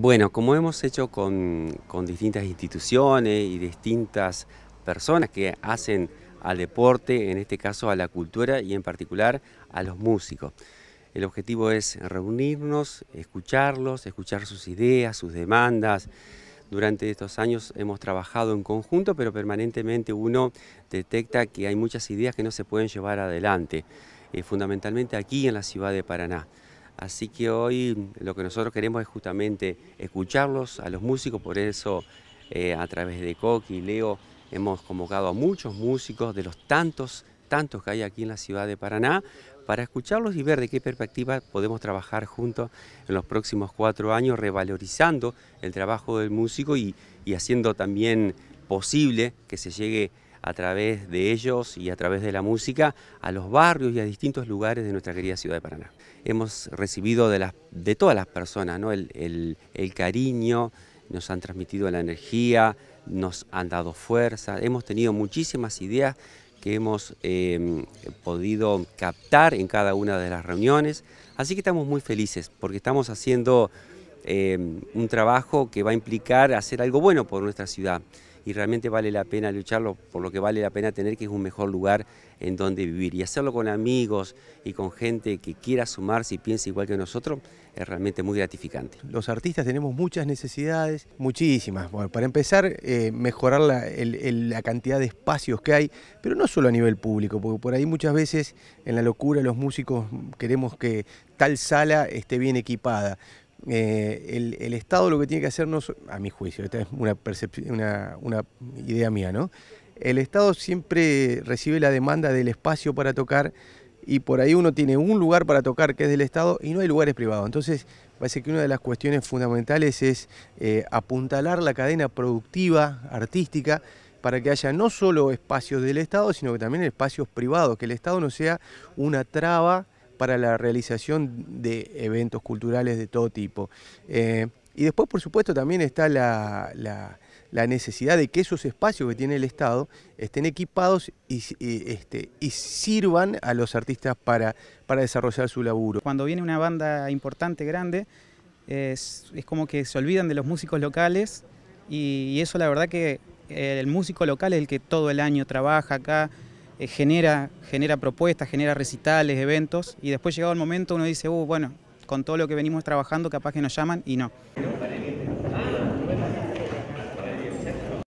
Bueno, como hemos hecho con, distintas instituciones y distintas personas que hacen al deporte, en este caso a la cultura y en particular a los músicos. El objetivo es reunirnos, escucharlos, escuchar sus ideas, sus demandas. Durante estos años hemos trabajado en conjunto, pero permanentemente uno detecta que hay muchas ideas que no se pueden llevar adelante, eh, fundamentalmente aquí en la ciudad de Paraná. Así que hoy lo que nosotros queremos es justamente escucharlos a los músicos, por eso eh, a través de Coqui y Leo hemos convocado a muchos músicos de los tantos, tantos que hay aquí en la ciudad de Paraná, para escucharlos y ver de qué perspectiva podemos trabajar juntos en los próximos cuatro años, revalorizando el trabajo del músico y, y haciendo también posible que se llegue a través de ellos y a través de la música a los barrios y a distintos lugares de nuestra querida ciudad de Paraná. Hemos recibido de, todas las personas el, cariño, nos han transmitido la energía, nos han dado fuerza, hemos tenido muchísimas ideas que hemos em, podido captar en cada una de las reuniones. Así que estamos muy felices porque estamos haciendo em, un trabajo que va a implicar hacer algo bueno por nuestra ciudad y realmente vale la pena lucharlo por lo que vale la pena tener, que es un mejor lugar en donde vivir. Y hacerlo con amigos y con gente que quiera sumarse y piense igual que nosotros es realmente muy gratificante. Los artistas tenemos muchas necesidades, muchísimas. para empezar, eh, mejorar la, la cantidad de espacios que hay, pero no solo a nivel público, porque por ahí muchas veces en la locura los músicos queremos que tal sala esté bien equipada eh, el, Estado lo que tiene que hacernos a mi juicio, esta es una, una, una idea mía, ¿no? El Estado siempre recibe la demanda del espacio para tocar y por ahí uno tiene un lugar para tocar que es del Estado y no hay lugares privados. Entonces, parece que una de las cuestiones fundamentales es eh, apuntalar la cadena productiva, artística, para que haya no solo espacios del Estado, sino que también espacios privados, que el Estado no sea una traba para la realización de eventos culturales de todo tipo. Eh, y después, por supuesto, también está la, necesidad de que esos espacios que tiene el Estado estén equipados y, este, y sirvan a los artistas para, para desarrollar su laburo. Cuando viene una banda importante, grande, es, como que se olvidan de los músicos locales y eso la verdad que eh, el músico local es el que todo el año trabaja acá, eh, genera, genera propuestas, genera recitales, eventos, y después llegado el momento uno dice, uh, bueno, con todo lo que venimos trabajando capaz que nos llaman y no.